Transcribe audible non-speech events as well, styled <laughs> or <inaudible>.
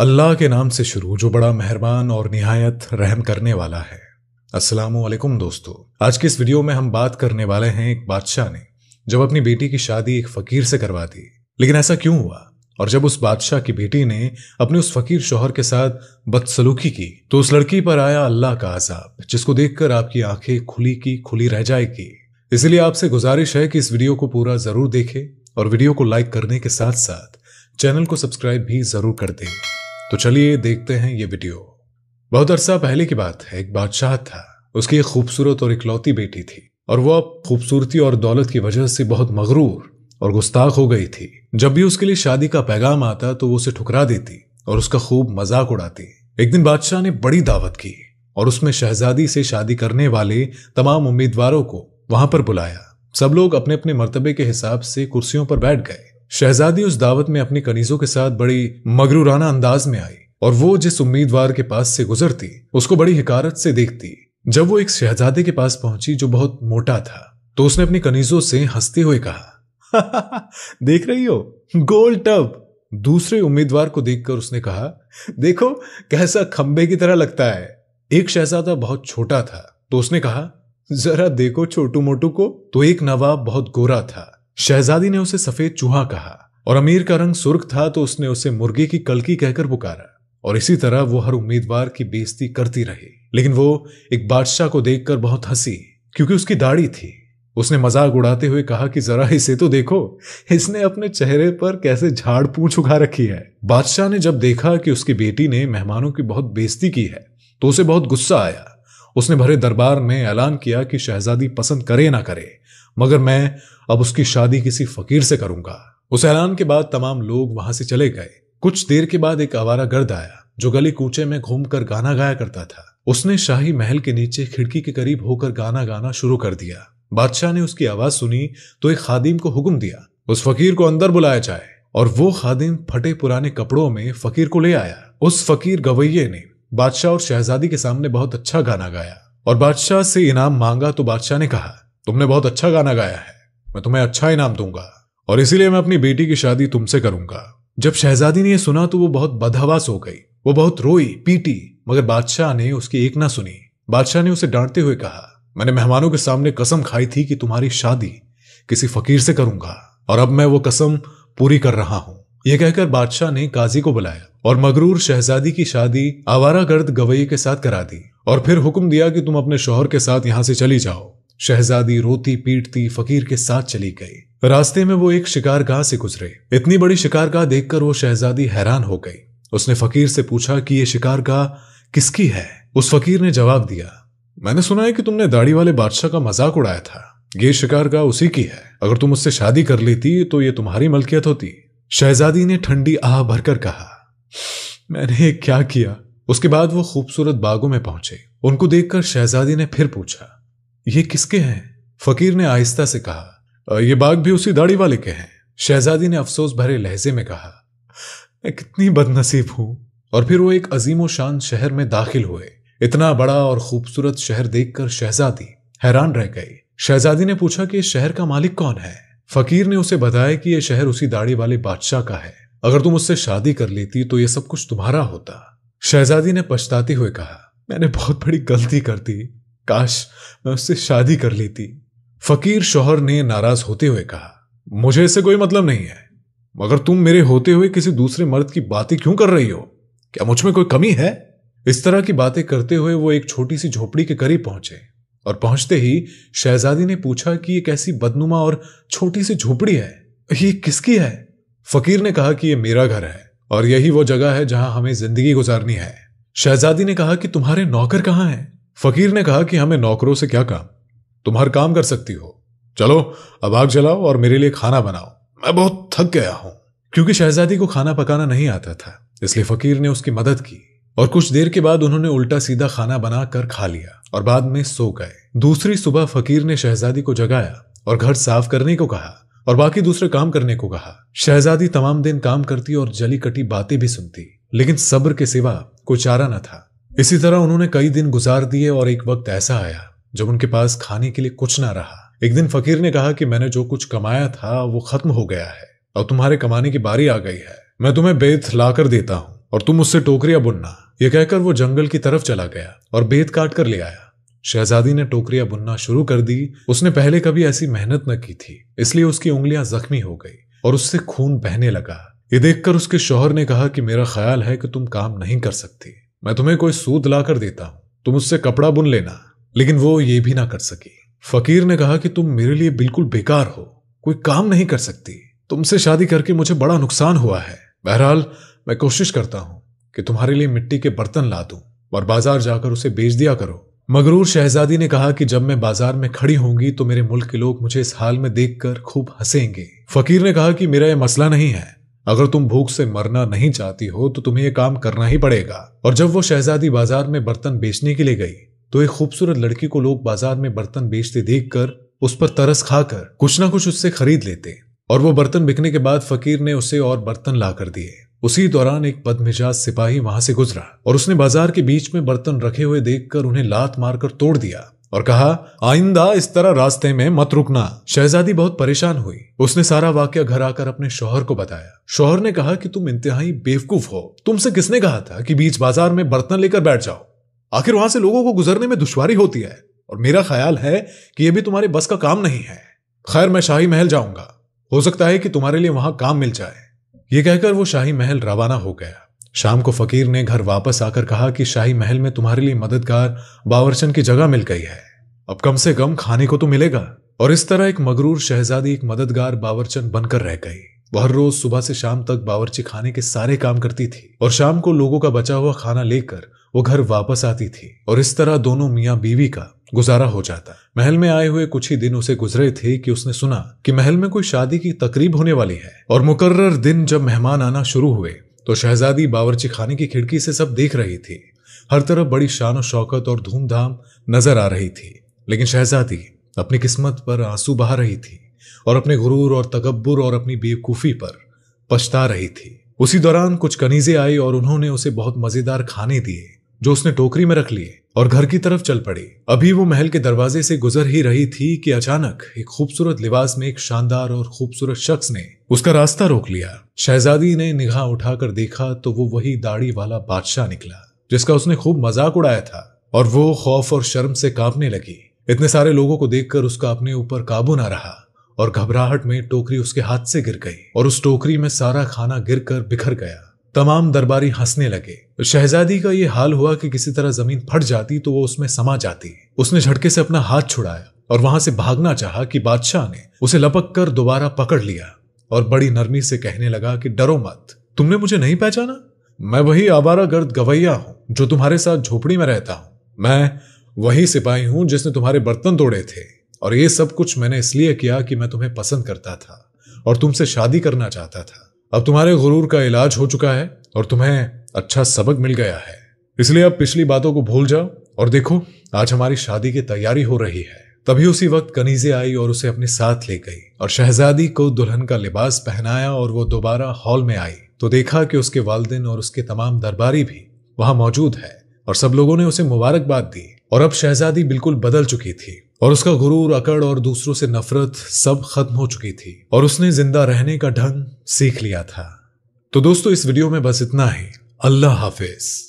अल्लाह के नाम से शुरू जो बड़ा मेहरबान और निहायत रहम करने वाला है अस्सलाम वालेकुम दोस्तों आज के इस वीडियो में हम बात करने वाले हैं एक बादशाह ने जब अपनी बेटी की शादी एक फकीर से करवा दी लेकिन ऐसा क्यों हुआ और जब उस बादशाह की बेटी ने अपने उस फकीर शोहर के साथ बदसलूकी की तो उस लड़की पर आया अल्लाह का आजाब जिसको देखकर आपकी आंखें खुली की खुली रह जाएगी इसलिए आपसे गुजारिश है कि इस वीडियो को पूरा जरूर देखें और वीडियो को लाइक करने के साथ साथ चैनल को सब्सक्राइब भी जरूर कर दें तो चलिए देखते हैं ये वीडियो बहुत अरसा पहले की बात है एक बादशाह था उसकी एक खूबसूरत और इकलौती बेटी थी और वह अब खूबसूरती और दौलत की वजह से बहुत मगरूर और गुस्ताख हो गई थी जब भी उसके लिए शादी का पैगाम आता तो वो उसे ठुकरा देती और उसका खूब मजाक उड़ाती एक दिन बादशाह ने बड़ी दावत की और उसमें शहजादी से शादी करने वाले तमाम उम्मीदवारों को वहां पर बुलाया सब लोग अपने अपने मर्तबे के हिसाब से कुर्सियों पर बैठ गए शहजादी उस दावत में अपनी कनीजों के साथ बड़ी मगरूराना अंदाज में आई और वो जिस उम्मीदवार के पास से गुजरती उसको बड़ी हिकारत से देखती जब वो एक शहजादे के पास पहुंची जो बहुत मोटा था तो उसने अपनी कनीजों से हंसते हुए कहा <laughs> देख रही हो गोल टब दूसरे उम्मीदवार को देखकर उसने कहा देखो कैसा खंबे की तरह लगता है एक शहजादा बहुत छोटा था तो उसने कहा जरा देखो छोटू मोटू को तो एक नवाब बहुत गोरा था शहजादी ने उसे सफेद चूहा कहा और अमीर का रंग सुर्ख था तो उसने उसे मुर्गी की कलकी कहकर पुकारा और इसी तरह वो हर उम्मीदवार की बेइज्जती करती रही लेकिन वो एक बादशाह को देखकर बहुत हंसी क्योंकि उसकी दाढ़ी थी उसने मजाक उड़ाते हुए कहा कि जरा इसे तो देखो इसने अपने चेहरे पर कैसे झाड़ पूछ उगा रखी है बादशाह ने जब देखा कि उसकी बेटी ने मेहमानों की बहुत बेइज्जती की है तो उसे बहुत गुस्सा आया उसने भरे दरबार में ऐलान किया कि शहजादी पसंद करे ना करे मगर मैं अब उसकी शादी किसी फकीर से करूंगा उस ऐलान के बाद तमाम लोग वहां से चले गए कुछ देर के बाद एक आवारा गर्द आया जो गली कूचे में घूमकर गाना गाया करता था उसने शाही महल के नीचे खिड़की के करीब होकर गाना गाना शुरू कर दिया बादशाह ने उसकी आवाज सुनी तो एक खादिम को हुक्म दिया उस फकीर को अंदर बुलाया जाए और वो खादिम फटे पुराने कपड़ों में फकीर को ले आया उस फकीर गवैये ने बादशाह और शहजादी के सामने बहुत अच्छा गाना गाया और बादशाह से इनाम मांगा तो बादशाह ने कहा तुमने बहुत अच्छा गाना गाया है मैं तुम्हें अच्छा इनाम दूंगा और इसीलिए मैं अपनी बेटी की शादी तुमसे करूंगा जब शहजादी ने यह सुना तो वो बहुत बदहवास हो गई वो बहुत रोई पीटी मगर बादशाह ने उसकी एक ना सुनी बादशाह ने उसे डांटते हुए कहा मैंने मेहमानों के सामने कसम खाई थी कि तुम्हारी शादी किसी फकीर से करूंगा और अब मैं वो कसम पूरी कर रहा हूं यह कहकर बादशाह ने काजी को बुलाया और मगरूर शहजादी की शादी आवारा गर्द गवैये के साथ करा दी और फिर हुक्म दिया कि तुम अपने शोहर के साथ यहां से चली जाओ शहजादी रोती पीटती फकीर के साथ चली गई रास्ते में वो एक शिकारगाह से गुजरे इतनी बड़ी शिकारगाह देखकर वो शहजादी हैरान हो गई उसने फकीर से पूछा कि ये शिकारगाह किसकी है उस फकीर ने जवाब दिया मैंने सुना है कि तुमने दाढ़ी वाले बादशाह का मजाक उड़ाया था ये शिकारगाह उसी की है अगर तुम उससे शादी कर लेती तो ये तुम्हारी मलकियत होती शहजादी ने ठंडी आह भरकर कहा मैंने क्या किया उसके बाद वो खूबसूरत बागों में पहुंचे उनको देखकर शहजादी ने फिर पूछा ये किसके हैं फकीर ने आहिस्ता से कहा ये बाग भी उसी दाढ़ी वाले के हैं शहजादी ने अफसोस भरे लहजे में कहा मैं कितनी बदनसीब हूं और फिर वो एक अजीमो शान शहर में दाखिल हुए इतना बड़ा और खूबसूरत शहर देखकर शहजादी हैरान रह गई शहजादी ने पूछा कि इस शहर का मालिक कौन है फकीर ने उसे बताया कि यह शहर उसी दाढ़ी वाले बादशाह का है अगर तुम उससे शादी कर लेती तो यह सब कुछ तुम्हारा होता शहजादी ने पछताते हुए कहा मैंने बहुत बड़ी गलती कर दी काश मैं उससे शादी कर लेती फकीर शोहर ने नाराज होते हुए कहा मुझे इससे कोई मतलब नहीं है मगर तुम मेरे होते हुए किसी दूसरे मर्द की बातें क्यों कर रही हो क्या मुझ में कोई कमी है इस तरह की बातें करते हुए वो एक छोटी सी झोपड़ी के करीब पहुंचे और पहुंचते ही शहजादी ने पूछा कि ये कैसी बदनुमा और छोटी सी झोपड़ी है ये किसकी है फकीर ने कहा कि ये मेरा घर है और यही वो जगह है जहां हमें जिंदगी गुजारनी है शहजादी ने कहा कि तुम्हारे नौकर कहाँ हैं फकीर ने कहा कि हमें नौकरों से क्या काम तुम हर काम कर सकती हो चलो अब आग जलाओ और मेरे लिए खाना बनाओ मैं बहुत थक गया हूं क्योंकि शहजादी को खाना पकाना नहीं आता था इसलिए फकीर ने उसकी मदद की और कुछ देर के बाद उन्होंने उल्टा सीधा खाना बनाकर खा लिया और बाद में सो गए दूसरी सुबह फकीर ने शहजादी को जगाया और घर साफ करने को कहा और बाकी दूसरे काम करने को कहा शहजादी तमाम दिन काम करती और जली कटी बातें भी सुनती लेकिन सब्र के सिवा कोई चारा न था इसी तरह उन्होंने कई दिन गुजार दिए और एक वक्त ऐसा आया जब उनके पास खाने के लिए कुछ ना रहा एक दिन फकीर ने कहा कि मैंने जो कुछ कमाया था वो खत्म हो गया है और तुम्हारे कमाने की बारी आ गई है मैं तुम्हें बेत ला कर देता हूँ और तुम उससे टोकरिया बुनना यह कहकर वो जंगल की तरफ चला गया और बेत काट कर ले आया शहजादी ने टोकरिया बुनना शुरू कर दी उसने पहले कभी ऐसी मेहनत न की थी इसलिए उसकी उंगलियां जख्मी हो गई और उससे खून बहने लगा ये देखकर उसके शोहर ने कहा कि मेरा ख्याल है कि तुम काम नहीं कर सकती मैं तुम्हें कोई ला लाकर देता हूं तुम उससे कपड़ा बुन लेना लेकिन वो ये भी ना कर सकी फकीर ने कहा कि तुम मेरे लिए बिल्कुल बेकार हो कोई काम नहीं कर सकती तुमसे शादी करके मुझे बड़ा नुकसान हुआ है बहरहाल मैं कोशिश करता हूं कि तुम्हारे लिए मिट्टी के बर्तन ला दू और बाजार जाकर उसे बेच दिया करो मगरूर शहजादी ने कहा कि जब मैं बाजार में खड़ी होंगी तो मेरे मुल्क के लोग मुझे इस हाल में देखकर खूब हंसेंगे फकीर ने कहा कि मेरा यह मसला नहीं है अगर तुम भूख से मरना नहीं चाहती हो तो तुम्हें यह काम करना ही पड़ेगा और जब वो शहजादी बाजार में बर्तन बेचने के लिए गई तो एक खूबसूरत लड़की को लोग बाजार में बर्तन बेचते देख कर उस पर तरस खाकर कुछ ना कुछ उससे खरीद लेते और वो बर्तन बिकने के बाद फकीर ने उसे और बर्तन ला कर दिए उसी दौरान एक बदमिजाज सिपाही वहां से गुजरा और उसने बाजार के बीच में बर्तन रखे हुए देखकर उन्हें लात मारकर तोड़ दिया और कहा आइंदा इस तरह रास्ते में मत रुकना शहजादी बहुत परेशान हुई उसने सारा वाक्य घर आकर अपने शोहर को बताया शोहर ने कहा कि तुम इंतहाई बेवकूफ हो तुमसे किसने कहा था कि बीच बाजार में बर्तन लेकर बैठ जाओ आखिर वहां से लोगों को गुजरने में दुश्वारी होती है और मेरा ख्याल है कि यह भी तुम्हारे बस का काम नहीं है खैर मैं शाही महल जाऊंगा हो सकता है कि तुम्हारे लिए वहां काम मिल जाए ये कहकर वो शाही महल रवाना हो गया शाम को फकीर ने घर वापस आकर कहा कि शाही महल में तुम्हारे लिए मददगार बावरचन की जगह मिल गई है अब कम से कम खाने को तो मिलेगा और इस तरह एक मगरूर शहजादी एक मददगार बावरचन बनकर रह गई वह हर रोज सुबह से शाम तक बावरची खाने के सारे काम करती थी और शाम को लोगों का बचा हुआ खाना लेकर वो घर वापस आती थी और इस तरह दोनों मियाँ बीवी का गुजारा हो जाता महल में आए हुए कुछ ही दिन उसे गुजरे थे कि उसने सुना कि महल में कोई शादी की तकरीब होने वाली है और मुकर्र दिन जब मेहमान आना शुरू हुए तो शहजादी बावरची खाने की खिड़की से सब देख रही थी हर तरफ बड़ी शान शौकत और धूमधाम नजर आ रही थी लेकिन शहजादी अपनी किस्मत पर आंसू बहा रही थी और अपने गुरूर और तकबर और अपनी बेवकूफ़ी पर पछता रही थी उसी दौरान कुछ कनीजे आई और उन्होंने उसे बहुत मज़ेदार खाने दिए जो उसने टोकरी में रख लिए और घर की तरफ चल पड़ी अभी वो महल के दरवाजे से गुजर ही रही थी कि अचानक एक खूबसूरत लिबास में एक शानदार और खूबसूरत शख्स ने उसका रास्ता रोक लिया शहजादी ने निगाह उठाकर देखा तो वो वही दाढ़ी वाला बादशाह निकला जिसका उसने खूब मजाक उड़ाया था और वो खौफ और शर्म से कांपने लगी इतने सारे लोगों को देखकर उसका अपने ऊपर काबू ना रहा और घबराहट में टोकरी उसके हाथ से गिर गई और उस टोकरी में सारा खाना गिरकर बिखर गया तमाम दरबारी हंसने लगे शहजादी का ये हाल हुआ कि किसी तरह जमीन फट जाती तो वो उसमें समा जाती उसने झटके से अपना हाथ छुड़ाया और वहां से भागना चाहा कि बादशाह ने उसे लपक कर दोबारा पकड़ लिया और बड़ी नरमी से कहने लगा कि डरो मत तुमने मुझे नहीं पहचाना मैं वही आवारा गर्द गवैया हूं जो तुम्हारे साथ झोपड़ी में रहता हूं मैं वही सिपाही हूं जिसने तुम्हारे बर्तन तोड़े थे और ये सब कुछ मैंने इसलिए किया कि मैं तुम्हें पसंद करता था और तुमसे शादी करना चाहता था अब तुम्हारे गुरूर का इलाज हो चुका है और तुम्हें अच्छा सबक मिल गया है इसलिए अब पिछली बातों को भूल जाओ और देखो आज हमारी शादी की तैयारी हो रही है तभी उसी वक्त कनीजे आई और उसे अपने साथ ले गई और शहजादी को दुल्हन का लिबास पहनाया और वो दोबारा हॉल में आई तो देखा कि उसके वालदेन और उसके तमाम दरबारी भी वहां मौजूद है और सब लोगों ने उसे मुबारकबाद दी और अब शहजादी बिल्कुल बदल चुकी थी और उसका गुरूर अकड़ और दूसरों से नफरत सब खत्म हो चुकी थी और उसने जिंदा रहने का ढंग सीख लिया था तो दोस्तों इस वीडियो में बस इतना ही अल्लाह हाफिज़